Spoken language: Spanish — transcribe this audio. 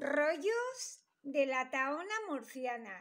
Rollos de la Taona Murciana.